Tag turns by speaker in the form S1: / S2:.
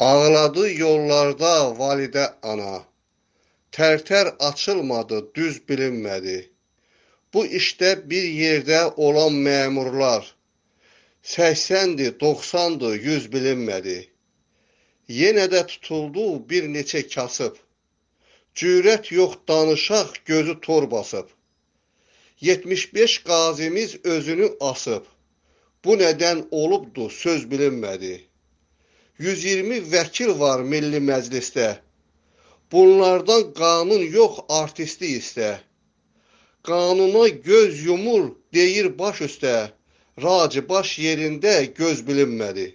S1: Ağladı yollarda validə ana, tərtər açılmadı, düz bilinmədi. Bu işdə bir yerdə olan məmurlar 80-dir, 90-dır, 100 bilinmədi. Yenə də tutuldu bir neçə kasıb. Cürət yox danışaq, gözü tor basıb. 75 qazimiz özünü asıb. Bu nədən olubdu, söz bilinmədi. 120 vəkil var Milli Məclisdə. Bunlardan qanun yox, artisti istə. Qanuna göz yumur, deyir baş üstə. Raci baş yerində göz bilinmədi.